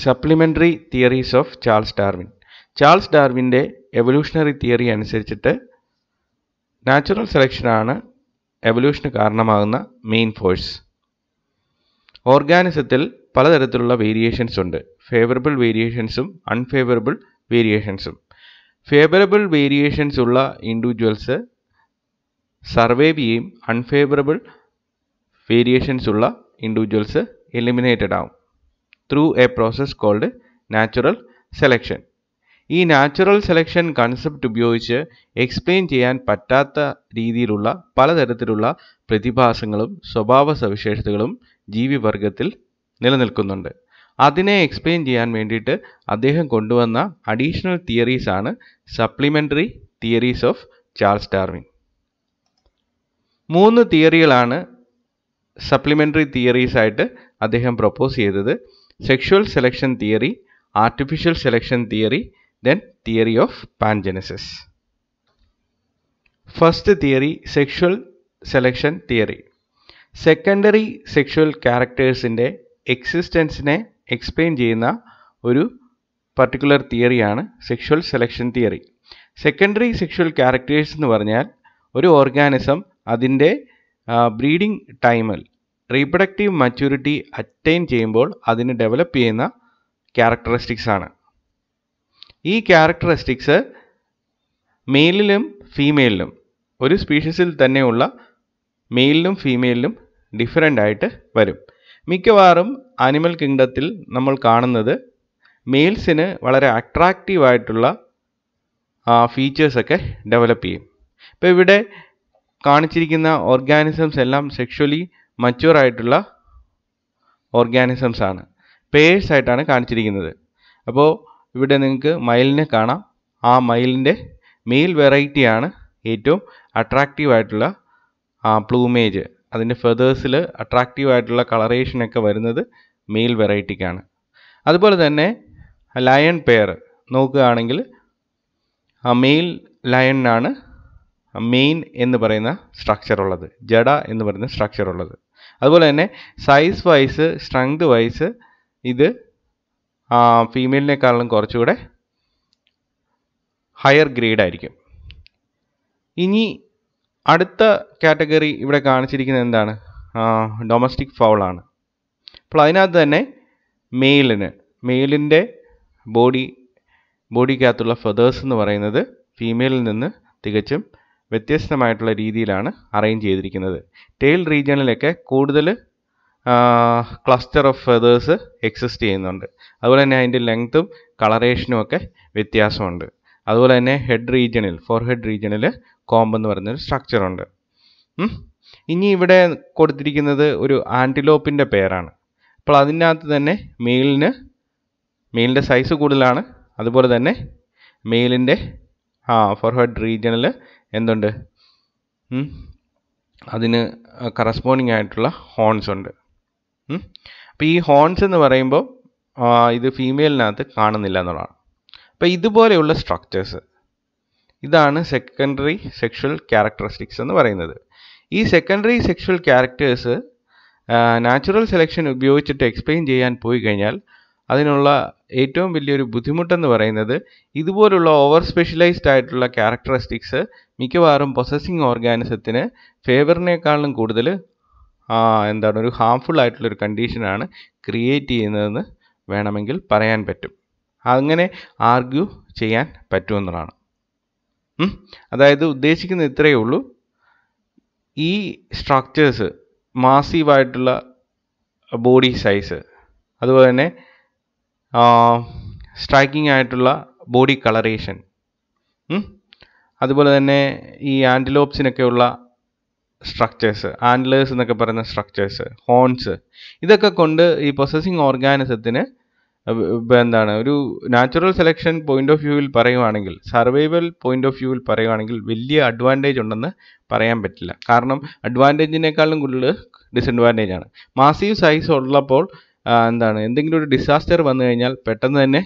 Supplementary theories of Charles Darwin Charles ഡാർവിൻ്റെ evolutionary theory അനുസരിച്ചിട്ട് natural സെലക്ഷനാണ് എവല്യൂഷന് കാരണമാകുന്ന മെയിൻ ഫോഴ്സ് ഓർഗാനിസത്തിൽ പലതരത്തിലുള്ള വേരിയേഷൻസ് ഉണ്ട് ഫേവറബിൾ വേരിയേഷൻസും അൺഫേവറബിൾ വേരിയേഷൻസും ഫേവറബിൾ വേരിയേഷൻസ് ഉള്ള ഇൻഡിവിജ്വൽസ് സർവൈവ് ചെയ്യും അൺഫേവറബിൾ വേരിയേഷൻസ് ഉള്ള ഇൻഡിവിജ്വൽസ് എലിമിനേറ്റഡ് ആവും through a process called natural selection ഈ നാച്ചുറൽ സെലക്ഷൻ കൺസെപ്റ്റ് ഉപയോഗിച്ച് എക്സ്പ്ലെയിൻ ചെയ്യാൻ പറ്റാത്ത രീതിയിലുള്ള പലതരത്തിലുള്ള പ്രതിഭാസങ്ങളും സ്വഭാവ സവിശേഷതകളും ജീവിവർഗത്തിൽ നിലനിൽക്കുന്നുണ്ട് അതിനെ എക്സ്പ്ലെയിൻ ചെയ്യാൻ വേണ്ടിയിട്ട് അദ്ദേഹം കൊണ്ടുവന്ന അഡീഷണൽ തിയറീസ് ആണ് supplementary theories of Charles Darwin മൂന്ന് തിയറികളാണ് സപ്ലിമെൻ്ററി തിയറീസ് ആയിട്ട് അദ്ദേഹം പ്രപ്പോസ് ചെയ്തത് sexual selection theory artificial selection theory then theory of pangenesis. First theory sexual selection theory secondary sexual ക്യാരക്ടേഴ്സിൻ്റെ എക്സിസ്റ്റൻസിനെ എക്സ്പ്ലെയിൻ ചെയ്യുന്ന ഒരു പർട്ടിക്കുലർ തിയറിയാണ് sexual selection theory secondary sexual characters എന്ന് പറഞ്ഞാൽ ഒരു ഓർഗാനിസം അതിൻ്റെ ബ്രീഡിംഗ് ടൈമിൽ റീപ്രൊഡക്റ്റീവ് മച്യൂരിറ്റി അറ്റൈൻ ചെയ്യുമ്പോൾ അതിന് ഡെവലപ്പ് ചെയ്യുന്ന ക്യാരക്ടറിസ്റ്റിക്സ് ആണ് ഈ ക്യാരക്ടറിസ്റ്റിക്സ് മെയിലിലും ഫീമെയിലിലും ഒരു സ്പീഷീസിൽ തന്നെയുള്ള മെയിലിലും ഫീമെയിലിലും ഡിഫറെൻ്റ് ആയിട്ട് വരും മിക്കവാറും ആനിമൽ കിങ്ഡത്തിൽ നമ്മൾ കാണുന്നത് മെയിൽസിന് വളരെ അട്രാക്റ്റീവ് ആയിട്ടുള്ള ഫീച്ചേഴ്സൊക്കെ ഡെവലപ്പ് ചെയ്യും ഇപ്പോൾ ഇവിടെ കാണിച്ചിരിക്കുന്ന ഓർഗാനിസംസ് എല്ലാം സെക്ഷലി മച്യൂർ ആയിട്ടുള്ള ഓർഗാനിസംസ് ആണ് പേഴ്സ് ആയിട്ടാണ് കാണിച്ചിരിക്കുന്നത് അപ്പോൾ ഇവിടെ നിങ്ങൾക്ക് മയിലിനെ കാണാം ആ മയിലിൻ്റെ മെയിൽ വെറൈറ്റിയാണ് ഏറ്റവും അട്രാക്റ്റീവ് ആയിട്ടുള്ള പ്ലൂമേജ് അതിൻ്റെ ഫെതേഴ്സിൽ അട്രാക്റ്റീവ് ആയിട്ടുള്ള കളറേഷനൊക്കെ വരുന്നത് മെയിൽ വെറൈറ്റിക്കാണ് അതുപോലെ തന്നെ ലയൺ പെയർ നോക്കുകയാണെങ്കിൽ മെയിൽ ലയണിനാണ് മെയിൻ എന്ന് പറയുന്ന സ്ട്രക്ചർ ഉള്ളത് ജഡ എന്ന് പറയുന്ന സ്ട്രക്ചർ ഉള്ളത് അതുപോലെ തന്നെ സൈസ് വൈസ് സ്ട്രെങ്ത് വൈസ് ഇത് ഫീമെയിലിനേക്കാളും കുറച്ചുകൂടെ ഹയർ ഗ്രേഡ് ആയിരിക്കും ഇനി അടുത്ത കാറ്റഗറി ഇവിടെ കാണിച്ചിരിക്കുന്നത് എന്താണ് ഡൊമസ്റ്റിക് ഫൗളാണ് അപ്പോൾ അതിനകത്ത് തന്നെ മെയിലിന് മെയിലിൻ്റെ ബോഡി ബോഡിക്കകത്തുള്ള ഫെതേഴ്സ് എന്ന് പറയുന്നത് ഫീമെയിലിൽ നിന്ന് തികച്ചും വ്യത്യസ്തമായിട്ടുള്ള രീതിയിലാണ് അറേഞ്ച് ചെയ്തിരിക്കുന്നത് ടെയിൽ റീജിയണിലൊക്കെ കൂടുതൽ ക്ലസ്റ്റർ ഓഫ് ഫെതേഴ്സ് എക്സിസ്റ്റ് ചെയ്യുന്നുണ്ട് അതുപോലെ തന്നെ അതിൻ്റെ ലെങ്ത്തും കളറേഷനും ഒക്കെ വ്യത്യാസമുണ്ട് അതുപോലെ തന്നെ ഹെഡ് റീജിയണിൽ ഫോർ ഹെഡ് റീജിയണിൽ കോംബ് എന്ന് പറയുന്നൊരു സ്ട്രക്ചറുണ്ട് ഇനി ഇവിടെ കൊടുത്തിരിക്കുന്നത് ഒരു ആൻറ്റിലോപ്പിൻ്റെ പേരാണ് അപ്പോൾ അതിനകത്ത് തന്നെ മെയിലിന് മെയിലിൻ്റെ സൈസ് കൂടുതലാണ് അതുപോലെ തന്നെ മെയിലിൻ്റെ ആ ഫോർ ഹെഡ് റീജിയണിൽ എന്തുണ്ട് അതിന് കറസ്പോണ്ടിങ് ആയിട്ടുള്ള ഹോൺസ് ഉണ്ട് അപ്പോൾ ഈ ഹോൺസ് എന്ന് പറയുമ്പോൾ ഇത് ഫീമെയിലിനകത്ത് കാണുന്നില്ല എന്നുള്ളതാണ് അപ്പോൾ ഇതുപോലെയുള്ള സ്ട്രക്ചേഴ്സ് ഇതാണ് സെക്കൻഡറി സെക്ഷൽ ക്യാരക്ടറിസ്റ്റിക്സ് എന്ന് പറയുന്നത് ഈ secondary sexual characters natural selection ഉപയോഗിച്ചിട്ട് എക്സ്പ്ലെയിൻ ചെയ്യാൻ പോയി കഴിഞ്ഞാൽ അതിനുള്ള ഏറ്റവും വലിയൊരു ബുദ്ധിമുട്ടെന്ന് പറയുന്നത് ഇതുപോലുള്ള ഓവർ സ്പെഷ്യലൈസ്ഡ് ആയിട്ടുള്ള ക്യാരക്ടറിസ്റ്റിക്സ് മിക്കവാറും പൊസസിങ് ഓർഗാനിസത്തിന് ഫേവറിനേക്കാളും കൂടുതൽ എന്താണ് ഒരു ഹാംഫുൾ ആയിട്ടുള്ളൊരു കണ്ടീഷനാണ് ക്രിയേറ്റ് ചെയ്യുന്നതെന്ന് വേണമെങ്കിൽ പറയാൻ പറ്റും അങ്ങനെ ആർഗ്യൂ ചെയ്യാൻ പറ്റുമെന്നുള്ളതാണ് അതായത് ഉദ്ദേശിക്കുന്നത് ഇത്രയേ ഉള്ളൂ ഈ സ്ട്രക്ചേഴ്സ് മാസീവായിട്ടുള്ള ബോഡി സൈസ് അതുപോലെ തന്നെ സ്ട്രൈക്കിംഗ് ആയിട്ടുള്ള ബോഡി കളറേഷൻ അതുപോലെ തന്നെ ഈ ആൻഡിലോപ്സിനൊക്കെയുള്ള സ്ട്രക്ചേഴ്സ് ആൻഡ്ലേഴ്സ് എന്നൊക്കെ പറയുന്ന സ്ട്രക്ചേഴ്സ് ഹോൺസ് ഇതൊക്കെ കൊണ്ട് ഈ പ്രൊസസ്സിങ് ഓർഗാനിസത്തിന് എന്താണ് ഒരു നാച്ചുറൽ സെലക്ഷൻ പോയിന്റ് ഓഫ് വ്യൂവിൽ പറയുവാണെങ്കിൽ സർവൈവൽ പോയിന്റ് ഓഫ് വ്യൂവിൽ പറയുവാണെങ്കിൽ വലിയ അഡ്വാൻറ്റേജ് ഉണ്ടെന്ന് പറയാൻ പറ്റില്ല കാരണം അഡ്വാൻറ്റേജിനേക്കാളും കൂടുതൽ ഡിസഡ്വാൻറ്റേജ് ആണ് മാസീവ് സൈസ് ഉള്ളപ്പോൾ എന്താണ് എന്തെങ്കിലും ഒരു ഡിസാസ്റ്റർ വന്നു കഴിഞ്ഞാൽ പെട്ടെന്ന് തന്നെ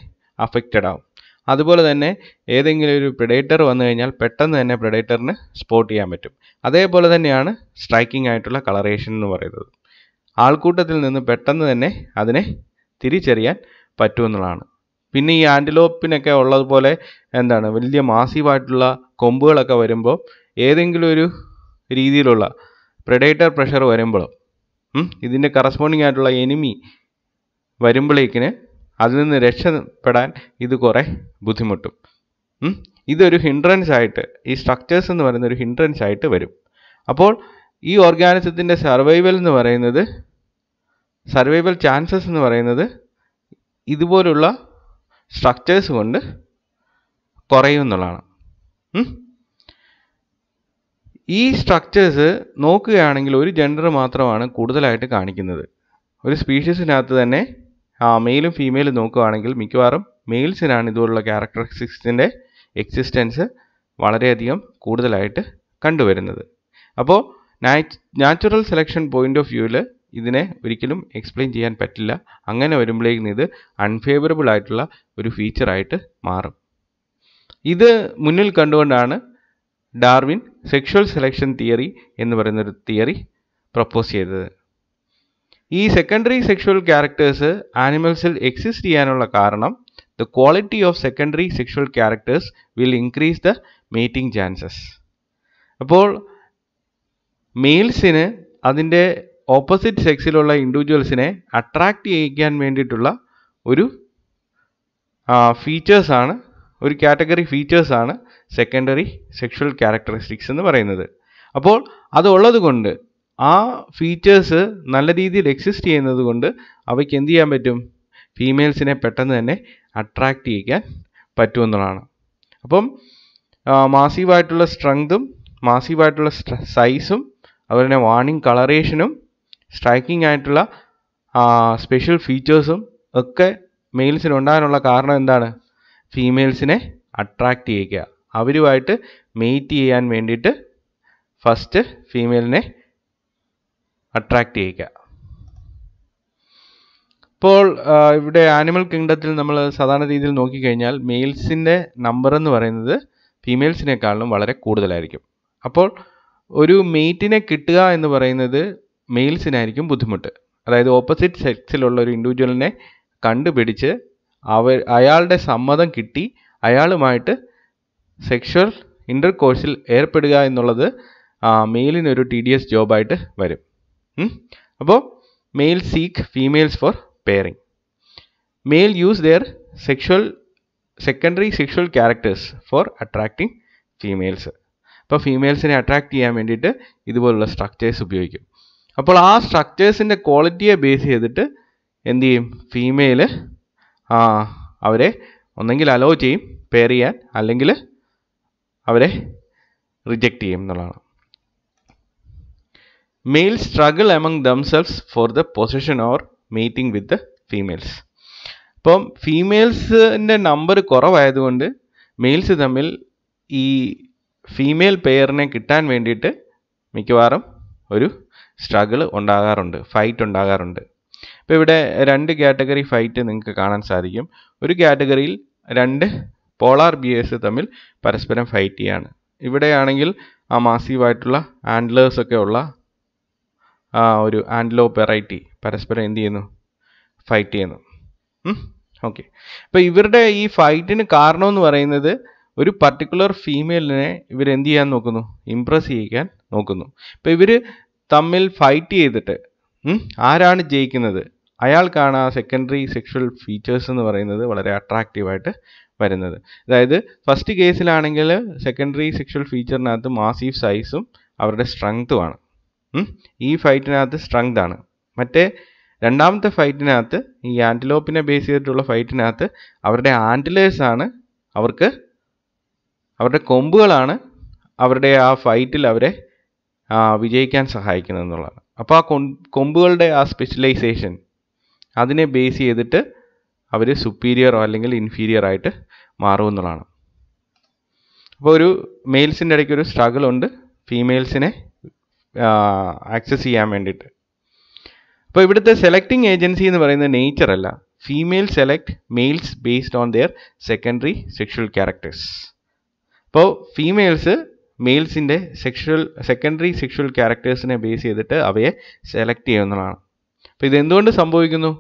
അഫക്റ്റഡ് ആവും അതുപോലെ തന്നെ ഏതെങ്കിലും ഒരു പ്രിഡേറ്റർ വന്നു കഴിഞ്ഞാൽ പെട്ടെന്ന് തന്നെ പ്രിഡേറ്ററിന് സ്പോട്ട് ചെയ്യാൻ പറ്റും അതേപോലെ തന്നെയാണ് സ്ട്രൈക്കിംഗ് ആയിട്ടുള്ള കളറേഷൻ എന്ന് പറയുന്നത് ആൾക്കൂട്ടത്തിൽ നിന്ന് പെട്ടെന്ന് തന്നെ അതിനെ തിരിച്ചറിയാൻ പറ്റുമെന്നുള്ളതാണ് പിന്നെ ഈ ആൻറ്റിലോപ്പിനൊക്കെ ഉള്ളതുപോലെ എന്താണ് വലിയ മാസീവായിട്ടുള്ള കൊമ്പുകളൊക്കെ വരുമ്പോൾ ഏതെങ്കിലും ഒരു രീതിയിലുള്ള പ്രെഡേറ്റർ പ്രഷർ വരുമ്പോൾ ഇതിൻ്റെ കറസ്പോണ്ടിങ് ആയിട്ടുള്ള എനിമി വരുമ്പോഴേക്കിന് അതിൽ നിന്ന് രക്ഷപ്പെടാൻ ഇത് കുറേ ബുദ്ധിമുട്ടും ഇതൊരു ഹിൻഡ്രൻസ് ആയിട്ട് ഈ സ്ട്രക്ചേഴ്സ് എന്ന് പറയുന്ന ഒരു ഹിൻഡ്രൻസ് ആയിട്ട് വരും അപ്പോൾ ഈ ഓർഗാനിസത്തിൻ്റെ സർവൈവൽ എന്ന് പറയുന്നത് സർവൈവൽ ചാൻസസ് എന്ന് പറയുന്നത് ഇതുപോലുള്ള സ്ട്രക്ചേഴ്സ് കൊണ്ട് കുറയും എന്നുള്ളതാണ് ഈ സ്ട്രക്ചേഴ്സ് നോക്കുകയാണെങ്കിൽ ഒരു ജെൻഡർ മാത്രമാണ് കൂടുതലായിട്ട് കാണിക്കുന്നത് ഒരു സ്പീഷീസിനകത്ത് തന്നെ മെയിലും ഫീമെയിലും നോക്കുകയാണെങ്കിൽ മിക്കവാറും മെയിൽസിനാണ് ഇതുപോലുള്ള ക്യാരക്ടറിസ്റ്റിക്സിൻ്റെ എക്സിസ്റ്റൻസ് വളരെയധികം കൂടുതലായിട്ട് കണ്ടുവരുന്നത് അപ്പോൾ നാച്ചുറൽ സെലക്ഷൻ പോയിന്റ് ഓഫ് വ്യൂവിൽ ഇതിനെ ഒരിക്കലും എക്സ്പ്ലെയിൻ ചെയ്യാൻ പറ്റില്ല അങ്ങനെ വരുമ്പോഴേക്കും ഇത് അൺഫേവറബിൾ ആയിട്ടുള്ള ഒരു ഫീച്ചറായിട്ട് മാറും ഇത് മുന്നിൽ കണ്ടുകൊണ്ടാണ് ഡാർവിൻ സെക്ഷൽ സെലക്ഷൻ തിയറി എന്ന് പറയുന്നൊരു തിയറി പ്രപ്പോസ് ചെയ്തത് ഈ സെക്കൻഡറി സെക്ഷൽ ക്യാരക്ടേഴ്സ് ആനിമൽസിൽ എക്സിസ്റ്റ് ചെയ്യാനുള്ള കാരണം the quality of secondary sexual characters will increase the mating chances അപ്പോൾ മെയിൽസിന് അതിൻ്റെ ഓപ്പോസിറ്റ് സെക്സിലുള്ള ഇൻഡിവിജ്വൽസിനെ അട്രാക്റ്റ് ചെയ്യിക്കാൻ വേണ്ടിയിട്ടുള്ള ഒരു ഫീച്ചേഴ്സാണ് ഒരു കാറ്റഗറി ഫീച്ചേഴ്സാണ് സെക്കൻഡറി സെക്ഷൽ ക്യാരക്ടറിസ്റ്റിക്സ് എന്ന് പറയുന്നത് അപ്പോൾ അതുള്ളത് കൊണ്ട് ആ ഫീച്ചേഴ്സ് നല്ല രീതിയിൽ എക്സിസ്റ്റ് ചെയ്യുന്നത് കൊണ്ട് അവയ്ക്ക് എന്ത് ചെയ്യാൻ പറ്റും ഫീമെയിൽസിനെ പെട്ടെന്ന് തന്നെ അട്രാക്റ്റ് ചെയ്യിക്കാൻ പറ്റുമെന്നുള്ളതാണ് അപ്പം മാസീവായിട്ടുള്ള സ്ട്രെങ്തും മാസീവായിട്ടുള്ള സൈസും അതുപോലെ തന്നെ വാണിംഗ് കളറേഷനും സ്ട്രൈക്കിംഗ് ആയിട്ടുള്ള സ്പെഷ്യൽ ഫീച്ചേഴ്സും ഒക്കെ മെയിൽസിന് ഉണ്ടാകാനുള്ള കാരണം എന്താണ് ഫീമെയിൽസിനെ അട്രാക്റ്റ് ചെയ്യിക്കുക അവരുമായിട്ട് മെയ്റ്റ് ചെയ്യാൻ വേണ്ടിയിട്ട് ഫസ്റ്റ് ഫീമെയിലിനെ അട്രാക്റ്റ് ചെയ്യുക ഇപ്പോൾ ഇവിടെ ആനിമൽ കിങ്ഡത്തിൽ നമ്മൾ സാധാരണ രീതിയിൽ നോക്കിക്കഴിഞ്ഞാൽ മെയിൽസിൻ്റെ നമ്പർ എന്ന് പറയുന്നത് ഫീമെയിൽസിനേക്കാളും വളരെ കൂടുതലായിരിക്കും അപ്പോൾ ഒരു മെയ്റ്റിനെ കിട്ടുക എന്ന് പറയുന്നത് മെയിൽസിനായിരിക്കും ബുദ്ധിമുട്ട് അതായത് ഓപ്പോസിറ്റ് സെക്സിലുള്ള ഒരു ഇൻഡിവിജ്വലിനെ കണ്ടുപിടിച്ച് അവ അയാളുടെ സമ്മതം കിട്ടി അയാളുമായിട്ട് സെക്ഷൽ ഇൻ്റർ കോഴ്സിൽ ഏർപ്പെടുക എന്നുള്ളത് മെയിലിനൊരു ടി ഡി എസ് ജോബായിട്ട് വരും അപ്പോൾ male seek females for pairing male use their sexual secondary sexual characters for attracting females അപ്പോൾ ഫീമെയിൽസിനെ അട്രാക്ട് ചെയ്യാൻ വേണ്ടിയിട്ട് ഇതുപോലുള്ള സ്ട്രക്ചേഴ്സ് ഉപയോഗിക്കും അപ്പോൾ ആ സ്ട്രക്ചേഴ്സിൻ്റെ ക്വാളിറ്റിയെ ബേസ് ചെയ്തിട്ട് എന്ത് ചെയ്യും ഫീമെയില് അവരെ ഒന്നെങ്കിൽ അലോ ചെയ്യും പെയർ ചെയ്യാൻ അല്ലെങ്കിൽ അവരെ റിജക്റ്റ് ചെയ്യും എന്നുള്ളതാണ് males struggle among themselves for the position or mating with the females അപ്പം ഫീമെയിൽസിൻ്റെ നമ്പർ കുറവായതുകൊണ്ട് മെയിൽസ് തമ്മിൽ ഈ ഫീമെയിൽ പെയറിനെ കിട്ടാൻ വേണ്ടിയിട്ട് മിക്കവാറും ഒരു സ്ട്രഗിൾ ഉണ്ടാകാറുണ്ട് ഫൈറ്റ് ഉണ്ടാകാറുണ്ട് ഇപ്പോൾ ഇവിടെ രണ്ട് കാറ്റഗറി ഫൈറ്റ് നിങ്ങൾക്ക് കാണാൻ സാധിക്കും ഒരു കാറ്റഗറിയിൽ രണ്ട് പോളാർ ബിയേഴ്സ് തമ്മിൽ പരസ്പരം ഫൈറ്റ് ചെയ്യാണ് ഇവിടെയാണെങ്കിൽ ആ മാസീവായിട്ടുള്ള ആൻഡ്ലേഴ്സൊക്കെ ഉള്ള ആ ഒരു ആൻഡ്ലോ വെറൈറ്റി പരസ്പരം എന്ത് ചെയ്യുന്നു ഫൈറ്റ് ചെയ്യുന്നു ഓക്കെ അപ്പോൾ ഇവരുടെ ഈ ഫൈറ്റിന് കാരണം എന്ന് പറയുന്നത് ഒരു പർട്ടിക്കുലർ ഫീമെയിലിനെ ഇവരെന്ത് ചെയ്യാൻ നോക്കുന്നു ഇംപ്രസ് ചെയ്യിക്കാൻ നോക്കുന്നു അപ്പോൾ ഇവർ തമ്മിൽ ഫൈറ്റ് ചെയ്തിട്ട് ആരാണ് ജയിക്കുന്നത് അയാൾക്കാണ് ആ സെക്കൻഡറി സെക്ഷൽ ഫീച്ചേഴ്സ് എന്ന് പറയുന്നത് വളരെ അട്രാക്റ്റീവായിട്ട് വരുന്നത് അതായത് ഫസ്റ്റ് കേസിലാണെങ്കിൽ സെക്കൻഡറി സെക്ഷൽ ഫീച്ചറിനകത്ത് മാസീവ് സൈസും അവരുടെ സ്ട്രെങ്ത്തുമാണ് ഈ ഫൈറ്റിനകത്ത് സ്ട്രെങ്ത് ആണ് മറ്റേ രണ്ടാമത്തെ ഫൈറ്റിനകത്ത് ഈ ആൻറ്റിലോപ്പിനെ ബേസ് ചെയ്തിട്ടുള്ള ഫൈറ്റിനകത്ത് അവരുടെ ആൻറ്റിലേഴ്സാണ് അവർക്ക് അവരുടെ കൊമ്പുകളാണ് അവരുടെ ആ ഫൈറ്റിൽ അവരെ വിജയിക്കാൻ സഹായിക്കുന്നത് എന്നുള്ളതാണ് അപ്പോൾ ആ കൊമ്പുകളുടെ ആ സ്പെഷ്യലൈസേഷൻ അതിനെ ബേസ് ചെയ്തിട്ട് അവർ സുപ്പീരിയറോ അല്ലെങ്കിൽ ഇൻഫീരിയർ ആയിട്ട് മാറും അപ്പോൾ ഒരു മെയിൽസിൻ്റെ ഇടയ്ക്ക് ഒരു സ്ട്രഗിൾ ഉണ്ട് ഫീമെയിൽസിനെ ആക്സസ് ചെയ്യാൻ വേണ്ടിയിട്ട് അപ്പോൾ ഇവിടുത്തെ സെലക്ടിങ് ഏജൻസി എന്ന് പറയുന്നത് നേച്ചർ അല്ല female select males based on their secondary sexual characters അപ്പോൾ ഫീമെയിൽസ് മെയിൽസിൻ്റെ സെക്ഷൽ സെക്കൻഡറി സെക്ഷൽ ക്യാരക്ടേഴ്സിനെ ബേസ് ചെയ്തിട്ട് അവയെ സെലക്ട് ചെയ്യുന്നതാണ് അപ്പോൾ ഇതെന്തുകൊണ്ട് സംഭവിക്കുന്നു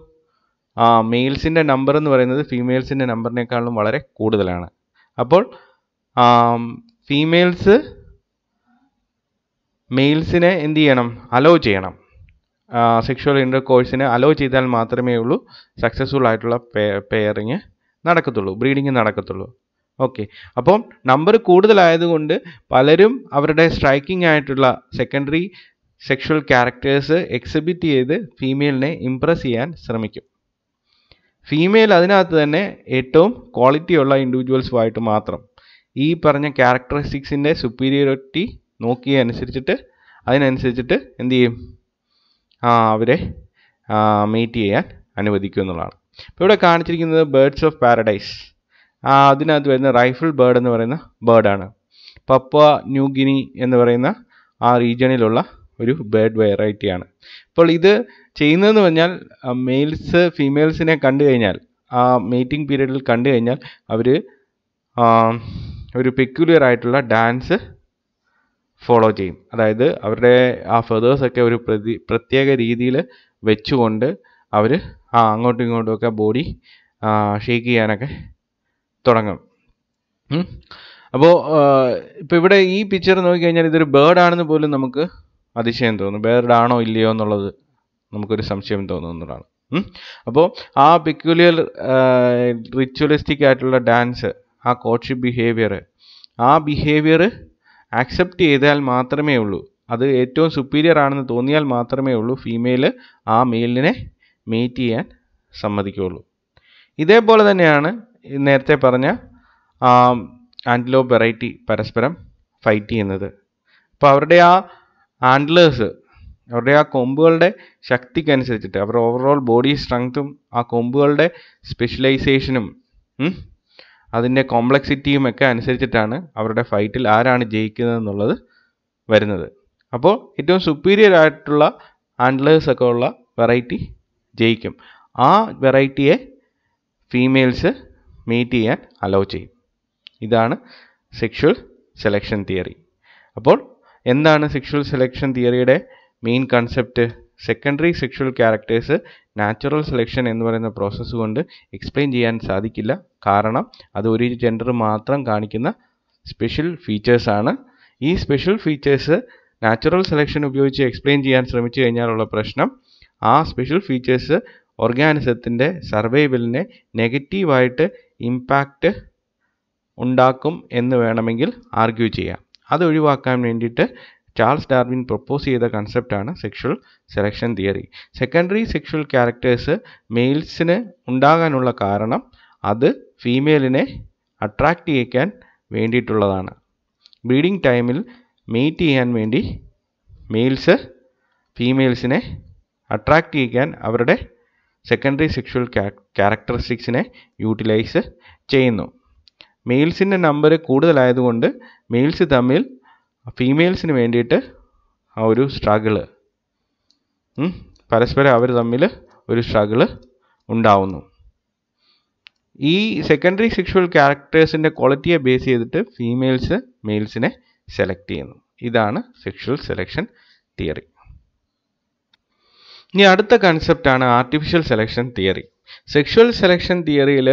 ആ മെയിൽസിൻ്റെ നമ്പർ എന്ന് പറയുന്നത് ഫീമെയിൽസിൻ്റെ നമ്പറിനേക്കാളും വളരെ കൂടുതലാണ് അപ്പോൾ ഫീമെയിൽസ് മെയിൽസിനെ എന്ത് ചെയ്യണം അലോ ചെയ്യണം സെക്ഷുവൽ ഇൻ്റർ കോഴ്സിന് അലോ ചെയ്താൽ മാത്രമേ ഉള്ളൂ സക്സസ്ഫുൾ ആയിട്ടുള്ള പെയറിങ് നടക്കത്തുള്ളൂ ബ്രീഡിങ് നടക്കത്തുള്ളൂ ഓക്കെ അപ്പം നമ്പർ കൂടുതലായതുകൊണ്ട് പലരും അവരുടെ സ്ട്രൈക്കിംഗ് ആയിട്ടുള്ള സെക്കൻഡറി സെക്ഷുവൽ ക്യാരക്ടേഴ്സ് എക്സിബിറ്റ് ചെയ്ത് ഫീമെയിലിനെ ഇംപ്രസ് ചെയ്യാൻ ശ്രമിക്കും ഫീമെയിൽ അതിനകത്ത് തന്നെ ഏറ്റവും ക്വാളിറ്റിയുള്ള ഇൻഡിവിജ്വൽസുമായിട്ട് മാത്രം ഈ പറഞ്ഞ ക്യാരക്ടറിസ്റ്റിക്സിൻ്റെ സുപ്പീരിയോറിറ്റി നോക്കിയ അനുസരിച്ചിട്ട് അതിനനുസരിച്ചിട്ട് എന്ത് ചെയ്യും അവരെ മീറ്റ് ചെയ്യാൻ അനുവദിക്കും എന്നുള്ളതാണ് ഇപ്പോൾ ഇവിടെ കാണിച്ചിരിക്കുന്നത് ബേർഡ്സ് ഓഫ് പാരഡൈസ് അതിനകത്ത് വരുന്ന റൈഫിൾ ബേർഡ് എന്ന് പറയുന്ന ബേർഡാണ് പപ്പ ഗിനി എന്ന് പറയുന്ന ആ റീജിയണിലുള്ള ഒരു ബേർഡ് വെറൈറ്റിയാണ് അപ്പോൾ ഇത് ചെയ്യുന്നതെന്ന് പറഞ്ഞാൽ മെയിൽസ് ഫീമെയിൽസിനെ കണ്ടു കഴിഞ്ഞാൽ ആ മീറ്റിംഗ് പീരീഡിൽ കണ്ടു കഴിഞ്ഞാൽ അവർ ഒരു പെക്യുലിയർ ആയിട്ടുള്ള ഡാൻസ് ഫോളോ ചെയ്യും അതായത് അവരുടെ ആ ഫെതേഴ്സൊക്കെ ഒരു പ്രതി പ്രത്യേക രീതിയിൽ വെച്ചുകൊണ്ട് അവർ ആ അങ്ങോട്ടും ഇങ്ങോട്ടുമൊക്കെ ബോഡി ഷേക്ക് ചെയ്യാനൊക്കെ തുടങ്ങും അപ്പോൾ ഇപ്പോൾ ഇവിടെ ഈ പിക്ചർ നോക്കിക്കഴിഞ്ഞാൽ ഇതൊരു ബേർഡ് ആണെന്ന് പോലും നമുക്ക് അതിശയം തോന്നും ബേർഡ് ആണോ ഇല്ലയോ എന്നുള്ളത് നമുക്കൊരു സംശയം തോന്നുന്നതാണ് അപ്പോൾ ആ പിക്യുലിയർ റിച്വലിസ്റ്റിക് ആയിട്ടുള്ള ഡാൻസ് ആ കോഷിപ്പ് ബിഹേവിയർ ആ ബിഹേവിയർ ആക്സെപ്റ്റ് ചെയ്താൽ മാത്രമേ ഉള്ളൂ അത് ഏറ്റവും സുപ്പീരിയർ ആണെന്ന് തോന്നിയാൽ മാത്രമേ ഉള്ളൂ ഫീമെയിൽ ആ മെയിലിനെ മീറ്റ് ചെയ്യാൻ സമ്മതിക്കുകയുള്ളൂ ഇതേപോലെ തന്നെയാണ് നേരത്തെ പറഞ്ഞ ആൻഡ്ലോ വെറൈറ്റി പരസ്പരം ഫൈറ്റ് ചെയ്യുന്നത് അപ്പോൾ അവരുടെ ആ ആൻഡ്ലേഴ്സ് അവരുടെ ആ കൊമ്പുകളുടെ ശക്തിക്കനുസരിച്ചിട്ട് അവരുടെ ഓവറോൾ ബോഡി സ്ട്രെങ്ത്തും ആ കൊമ്പുകളുടെ സ്പെഷ്യലൈസേഷനും അതിൻ്റെ കോംപ്ലക്സിറ്റിയും ഒക്കെ അനുസരിച്ചിട്ടാണ് അവരുടെ ഫൈറ്റിൽ ആരാണ് ജയിക്കുന്നത് എന്നുള്ളത് വരുന്നത് അപ്പോൾ ഏറ്റവും സുപ്പീരിയർ ആയിട്ടുള്ള ആൻഡ്ലേഴ്സ് ഒക്കെ ഉള്ള വെറൈറ്റി ജയിക്കും ആ വെറൈറ്റിയെ ഫീമെയിൽസ് മീറ്റ് ചെയ്യാൻ അലോ ചെയ്യും ഇതാണ് സെക്ഷൽ സെലക്ഷൻ തിയറി അപ്പോൾ എന്താണ് സെക്ഷൽ സെലക്ഷൻ തിയറിയുടെ main concept secondary sexual characters natural selection എന്ന് പറയുന്ന പ്രോസസ്സ് കൊണ്ട് എക്സ്പ്ലെയിൻ ചെയ്യാൻ സാധിക്കില്ല കാരണം അത് ഒരു ജെൻഡർ മാത്രം കാണിക്കുന്ന സ്പെഷ്യൽ ഫീച്ചേഴ്സാണ് ഈ സ്പെഷ്യൽ ഫീച്ചേഴ്സ് നാച്ചുറൽ സെലക്ഷൻ ഉപയോഗിച്ച് എക്സ്പ്ലെയിൻ ചെയ്യാൻ ശ്രമിച്ചു കഴിഞ്ഞാലുള്ള പ്രശ്നം ആ സ്പെഷ്യൽ ഫീച്ചേഴ്സ് ഓർഗാനിസത്തിൻ്റെ സർവൈവലിനെ നെഗറ്റീവായിട്ട് ഇമ്പാക്റ്റ് ഉണ്ടാക്കും എന്ന് വേണമെങ്കിൽ ആർഗ്യൂ ചെയ്യാം അത് ഒഴിവാക്കാൻ വേണ്ടിയിട്ട് ചാൾസ് ഡാർവിൻ പ്രപ്പോസ് ചെയ്ത കൺസെപ്റ്റാണ് sexual selection theory secondary sexual characters മെയിൽസിന് ഉണ്ടാകാനുള്ള കാരണം അത് ഫീമെയിലിനെ അട്രാക്റ്റ് ചെയ്യിക്കാൻ വേണ്ടിയിട്ടുള്ളതാണ് ബ്രീഡിംഗ് ടൈമിൽ മെയ്റ്റ് ചെയ്യാൻ വേണ്ടി മെയിൽസ് ഫീമെയിൽസിനെ അട്രാക്റ്റ് ചെയ്യിക്കാൻ അവരുടെ സെക്കൻഡറി സെക്ഷൽ ക്യാരക്ടറിസ്റ്റിക്സിനെ യൂട്ടിലൈസ് ചെയ്യുന്നു മെയിൽസിൻ്റെ നമ്പർ കൂടുതലായതുകൊണ്ട് മെയിൽസ് തമ്മിൽ ഫീമെയിൽസിന് വേണ്ടിയിട്ട് ആ ഒരു സ്ട്രഗിള് പരസ്പരം അവർ തമ്മിൽ ഒരു സ്ട്രഗിള് ഉണ്ടാവുന്നു ഈ സെക്കൻഡറി സെക്ഷുവൽ ക്യാരക്ടേഴ്സിൻ്റെ ക്വാളിറ്റിയെ ബേസ് ചെയ്തിട്ട് ഫീമെയിൽസ് മെയിൽസിനെ സെലക്ട് ചെയ്യുന്നു ഇതാണ് സെക്ഷുവൽ സെലക്ഷൻ തിയറി ഇനി അടുത്ത കൺസെപ്റ്റാണ് artificial selection theory sexual selection തിയറിയിൽ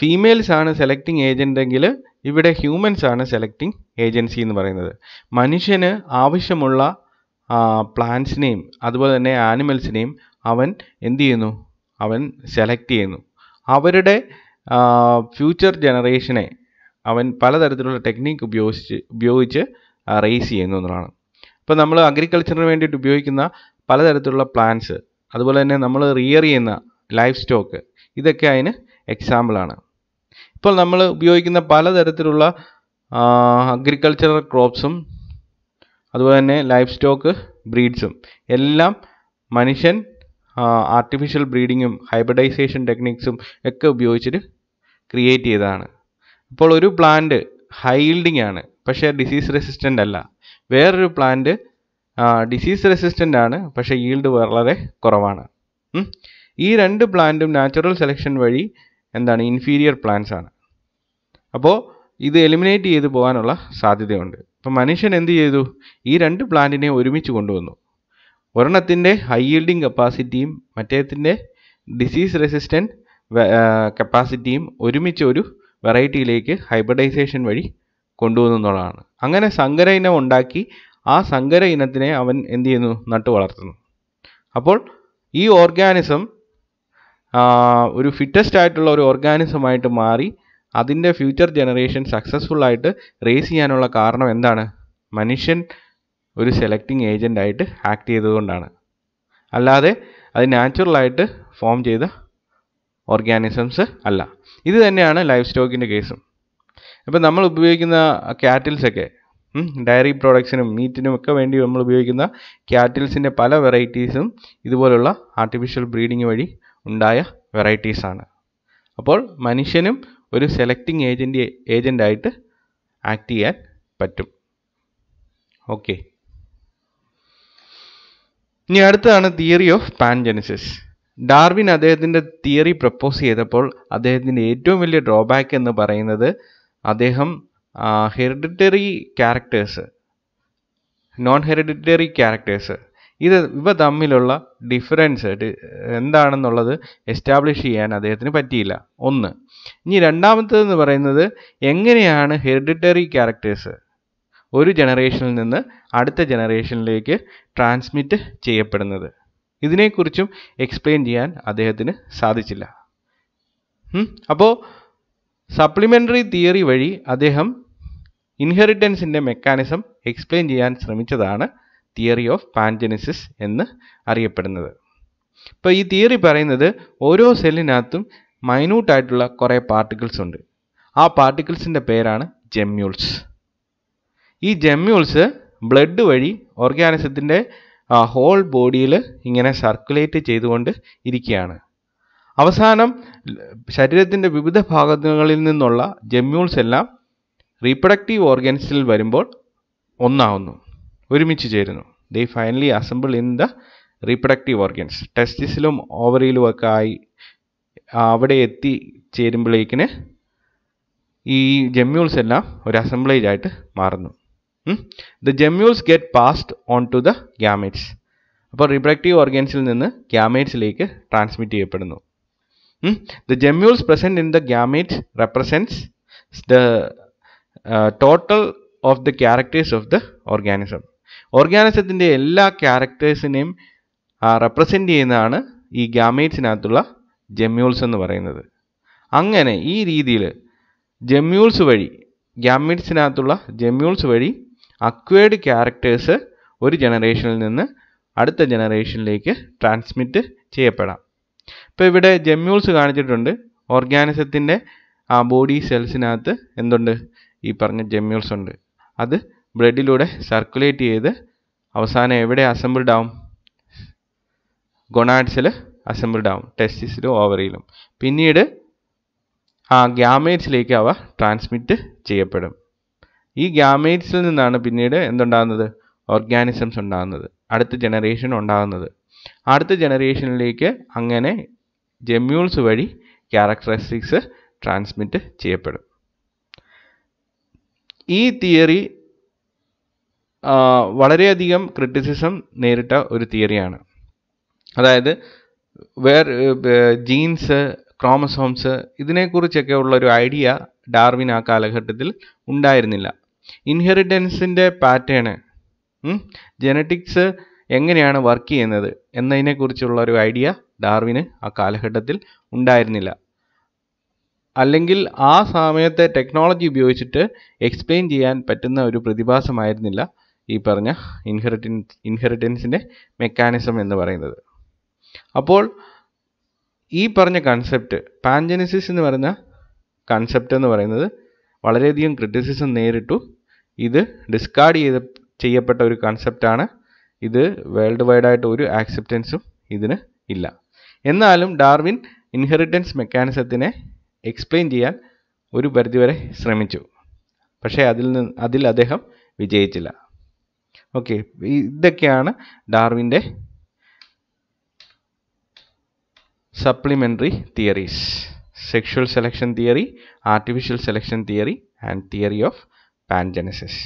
ഫീമെയിൽസ് ആണ് സെലക്ടിങ് ഏജൻ്റെങ്കിൽ എങ്കിൽ ഇവിടെ ഹ്യൂമൻസ് ആണ് സെലക്ടിങ് ഏജൻസി എന്ന് പറയുന്നത് മനുഷ്യന് ആവശ്യമുള്ള പ്ലാന്റ്സിനെയും അതുപോലെ തന്നെ ആനിമൽസിനെയും അവൻ എന്ത് ചെയ്യുന്നു അവൻ സെലക്ട് ചെയ്യുന്നു അവരുടെ ഫ്യൂച്ചർ ജനറേഷനെ അവൻ പലതരത്തിലുള്ള ടെക്നിക്ക് ഉപയോഗിച്ച് ഉപയോഗിച്ച് റേസ് ചെയ്യുന്നു എന്നുള്ളതാണ് ഇപ്പം നമ്മൾ അഗ്രികൾച്ചറിന് വേണ്ടിയിട്ട് ഉപയോഗിക്കുന്ന പലതരത്തിലുള്ള പ്ലാന്റ്സ് അതുപോലെ തന്നെ നമ്മൾ റിയർ ചെയ്യുന്ന ലൈഫ് സ്റ്റോക്ക് ഇതൊക്കെ അതിന് എക്സാമ്പിളാണ് ഇപ്പോൾ നമ്മൾ ഉപയോഗിക്കുന്ന പലതരത്തിലുള്ള അഗ്രികൾച്ചറൽ ക്രോപ്സും അതുപോലെ തന്നെ ലൈഫ് സ്റ്റോക്ക് ബ്രീഡ്സും എല്ലാം മനുഷ്യൻ ആർട്ടിഫിഷ്യൽ ബ്രീഡിങ്ങും ഹൈബ്രിഡൈസേഷൻ ടെക്നിക്സും ഒക്കെ ഉപയോഗിച്ചിട്ട് ക്രിയേറ്റ് ചെയ്തതാണ് അപ്പോൾ ഒരു പ്ലാന്റ് ഹൈ ആണ് പക്ഷേ ഡിസീസ് റെസിസ്റ്റൻ്റ് അല്ല വേറൊരു പ്ലാന്റ് ഡിസീസ് റെസിസ്റ്റൻ്റ് ആണ് പക്ഷേ ഈൽഡ് വളരെ കുറവാണ് ഈ രണ്ട് പ്ലാന്റും നാച്ചുറൽ സെലക്ഷൻ വഴി എന്താണ് ഇൻഫീരിയർ പ്ലാൻസ് ആണ് അപ്പോൾ ഇത് എലിമിനേറ്റ് ചെയ്തു പോകാനുള്ള സാധ്യതയുണ്ട് അപ്പം മനുഷ്യൻ എന്ത് ചെയ്തു ഈ രണ്ട് പ്ലാന്റിനെ ഒരുമിച്ച് കൊണ്ടുവന്നു ഒരെണ്ണത്തിൻ്റെ ഹൈ ഈൽഡിങ് കപ്പാസിറ്റിയും മറ്റേതിൻ്റെ ഡിസീസ് റെസിസ്റ്റൻറ്റ് കപ്പാസിറ്റിയും ഒരുമിച്ച് ഒരു വെറൈറ്റിയിലേക്ക് ഹൈബ്രിഡൈസേഷൻ വഴി കൊണ്ടുവന്നു എന്നുള്ളതാണ് അങ്ങനെ സങ്കര ഇനം ഉണ്ടാക്കി ആ സങ്കര ഇനത്തിനെ അവൻ എന്ത് ചെയ്യുന്നു നട്ടു വളർത്തുന്നു അപ്പോൾ ഈ ഓർഗാനിസം ഒരു ഫിറ്റസ്റ്റ് ആയിട്ടുള്ള ഒരു ഓർഗാനിസമായിട്ട് മാറി അതിൻ്റെ ഫ്യൂച്ചർ ജനറേഷൻ സക്സസ്ഫുൾ ആയിട്ട് റേസ് ചെയ്യാനുള്ള കാരണം എന്താണ് മനുഷ്യൻ ഒരു സെലക്ടിങ് ഏജൻ്റ് ആയിട്ട് ആക്ട് ചെയ്തതുകൊണ്ടാണ് അല്ലാതെ അത് നാച്ചുറലായിട്ട് ഫോം ചെയ്ത ഓർഗാനിസംസ് അല്ല ഇത് തന്നെയാണ് ലൈഫ് സ്റ്റോക്കിൻ്റെ കേസും ഇപ്പം നമ്മൾ ഉപയോഗിക്കുന്ന ക്യാറ്റിൽസൊക്കെ ഡയറി പ്രോഡക്ട്സിനും മീറ്റിനും ഒക്കെ വേണ്ടി നമ്മൾ ഉപയോഗിക്കുന്ന ക്യാറ്റിൽസിൻ്റെ പല വെറൈറ്റീസും ഇതുപോലുള്ള ആർട്ടിഫിഷ്യൽ ബ്രീഡിങ് വഴി ഉണ്ടായ വെറൈറ്റീസാണ് അപ്പോൾ മനുഷ്യനും ഒരു സെലക്ടിങ് ഏജൻ്റ് ഏജൻ്റായിട്ട് ആക്ട് ചെയ്യാൻ പറ്റും ഓക്കെ ഇനി അടുത്തതാണ് തിയറി ഓഫ് പാൻജെനിസിസ് ഡാർവിൻ അദ്ദേഹത്തിൻ്റെ തിയറി പ്രപ്പോസ് ചെയ്തപ്പോൾ അദ്ദേഹത്തിൻ്റെ ഏറ്റവും വലിയ ഡ്രോബാക്ക് എന്ന് പറയുന്നത് അദ്ദേഹം hereditary characters non hereditary characters ഇത് ഇവ തമ്മിലുള്ള ഡിഫറൻസ് എന്താണെന്നുള്ളത് എസ്റ്റാബ്ലിഷ് ചെയ്യാൻ അദ്ദേഹത്തിന് പറ്റിയില്ല ഒന്ന് ഇനി രണ്ടാമത്തേതെന്ന് പറയുന്നത് എങ്ങനെയാണ് ഹെറിഡിറ്ററി ക്യാരക്ടേഴ്സ് ഒരു ജനറേഷനിൽ നിന്ന് അടുത്ത ജനറേഷനിലേക്ക് ട്രാൻസ്മിറ്റ് ചെയ്യപ്പെടുന്നത് ഇതിനെക്കുറിച്ചും എക്സ്പ്ലെയിൻ ചെയ്യാൻ അദ്ദേഹത്തിന് സാധിച്ചില്ല അപ്പോൾ സപ്ലിമെൻ്ററി തിയറി വഴി അദ്ദേഹം ഇൻഹെറിറ്റൻസിൻ്റെ മെക്കാനിസം എക്സ്പ്ലെയിൻ ചെയ്യാൻ ശ്രമിച്ചതാണ് തിയറി ഓഫ് പാൻജനിസിസ് എന്ന് അറിയപ്പെടുന്നത് ഇപ്പോൾ ഈ തിയറി പറയുന്നത് ഓരോ സെല്ലിനകത്തും മൈന്യൂട്ടായിട്ടുള്ള കുറേ പാർട്ടിക്കിൾസ് ഉണ്ട് ആ പാർട്ടിക്കിൾസിൻ്റെ പേരാണ് ജെമ്യൂൾസ് ഈ ജെമ്യൂൾസ് ബ്ലഡ് വഴി ഓർഗാനിസത്തിൻ്റെ ഹോൾ ബോഡിയിൽ ഇങ്ങനെ സർക്കുലേറ്റ് ചെയ്തുകൊണ്ട് ഇരിക്കുകയാണ് അവസാനം ശരീരത്തിൻ്റെ വിവിധ ഭാഗങ്ങളിൽ നിന്നുള്ള ജെമ്യൂൾസ് എല്ലാം റീപ്രൊഡക്റ്റീവ് ഓർഗൻസിൽ വരുമ്പോൾ ഒന്നാവുന്നു ഒരുമിച്ച് ചേരുന്നു they finally assemble in the reproductive organs ടെസ്റ്റിസിലും ഓവറിയിലും ഒക്കെ ആയി അവിടെ എത്തി ചേരുമ്പോഴേക്കിന് ഈ ജെമ്യൂൾസ് എല്ലാം ഒരു അസംബ്ലേജ് ആയിട്ട് മാറുന്നു the gemmules get passed on to the gametes അപ്പോൾ റീപ്രൊഡക്റ്റീവ് ഓർഗൻസിൽ നിന്ന് ഗ്യാമേറ്റ്സിലേക്ക് ട്രാൻസ്മിറ്റ് ചെയ്യപ്പെടുന്നു the gemmules present in the gametes represents the total of the characters of the organism ഓർഗാനിസത്തിൻ്റെ എല്ലാ ക്യാരക്ടേഴ്സിനെയും റെപ്രസെൻ്റ് ചെയ്യുന്നതാണ് ഈ ഗ്യാമേറ്റ്സിനകത്തുള്ള ജെമ്യൂൾസ് എന്ന് പറയുന്നത് അങ്ങനെ ഈ രീതിയിൽ ജെമ്യൂൾസ് വഴി ഗ്യാമേറ്റ്സിനകത്തുള്ള ജെമ്യൂൾസ് വഴി അക്വേഡ് ക്യാരക്ടേഴ്സ് ഒരു ജനറേഷനിൽ നിന്ന് അടുത്ത ജനറേഷനിലേക്ക് ട്രാൻസ്മിറ്റ് ചെയ്യപ്പെടാം ഇപ്പോൾ ഇവിടെ ജെമ്യൂൾസ് കാണിച്ചിട്ടുണ്ട് ഓർഗാനിസത്തിൻ്റെ ആ ബോഡി സെൽസിനകത്ത് എന്തുണ്ട് ഈ പറഞ്ഞ ജെമ്യൂൾസ് ഉണ്ട് അത് ബ്ലഡിലൂടെ സർക്കുലേറ്റ് ചെയ്ത് അവസാനം എവിടെ അസംബിൾഡ് ആവും ഗൊണാഡ്സിൽ അസംബിൾഡ് ആവും ടെസ്റ്റിസിലും ഓവറിയിലും പിന്നീട് ആ ഗ്യാമേറ്റ്സിലേക്ക് അവ ട്രാൻസ്മിറ്റ് ചെയ്യപ്പെടും ഈ ഗ്യാമേറ്റ്സിൽ നിന്നാണ് പിന്നീട് എന്തുണ്ടാകുന്നത് ഓർഗാനിസംസ് ഉണ്ടാകുന്നത് അടുത്ത ജനറേഷൻ ഉണ്ടാകുന്നത് അടുത്ത ജനറേഷനിലേക്ക് അങ്ങനെ ജെമ്യൂൾസ് വഴി ക്യാരക്ടറിസ്റ്റിക്സ് ട്രാൻസ്മിറ്റ് ചെയ്യപ്പെടും ഈ തിയറി വളരെയധികം ക്രിറ്റിസിസം നേരിട്ട ഒരു തിയറിയാണ് അതായത് വേർ ജീൻസ് ക്രോമസോംസ് ഇതിനെക്കുറിച്ചൊക്കെ ഉള്ള ഒരു ഐഡിയ ഡാർവിൻ ആ കാലഘട്ടത്തിൽ ഉണ്ടായിരുന്നില്ല ഇൻഹെറിറ്റൻസിൻ്റെ പാറ്റേണ് ജനറ്റിക്സ് എങ്ങനെയാണ് വർക്ക് ചെയ്യുന്നത് എന്നതിനെക്കുറിച്ചുള്ള ഒരു ഐഡിയ ഡാർവിന് ആ കാലഘട്ടത്തിൽ ഉണ്ടായിരുന്നില്ല അല്ലെങ്കിൽ ആ സമയത്തെ ടെക്നോളജി ഉപയോഗിച്ചിട്ട് എക്സ്പ്ലെയിൻ ചെയ്യാൻ പറ്റുന്ന ഒരു പ്രതിഭാസമായിരുന്നില്ല ഈ പറഞ്ഞ ഇൻഹെറിറ്റൻസ് ഇൻഹെറിറ്റൻസിൻ്റെ മെക്കാനിസം എന്ന് പറയുന്നത് അപ്പോൾ ഈ പറഞ്ഞ കൺസെപ്റ്റ് പാൻജനസിസ് എന്ന് പറഞ്ഞ കൺസെപ്റ്റ് എന്ന് പറയുന്നത് വളരെയധികം ക്രിറ്റിസിസം നേരിട്ടു ഇത് ഡിസ്കാർഡ് ചെയ്ത ചെയ്യപ്പെട്ട ഒരു കൺസെപ്റ്റാണ് ഇത് വേൾഡ് വൈഡായിട്ട് ഒരു ആക്സെപ്റ്റൻസും ഇതിന് ഇല്ല എന്നാലും ഡാർവിൻ ഇൻഹെറിറ്റൻസ് മെക്കാനിസത്തിനെ എക്സ്പ്ലെയിൻ ചെയ്യാൻ ഒരു പരിധിവരെ ശ്രമിച്ചു പക്ഷേ അതിൽ നിന്ന് അതിൽ അദ്ദേഹം വിജയിച്ചില്ല ഓക്കെ ഇതൊക്കെയാണ് ഡാർവിൻ്റെ supplementary theories sexual selection theory artificial selection theory and theory of pangenesis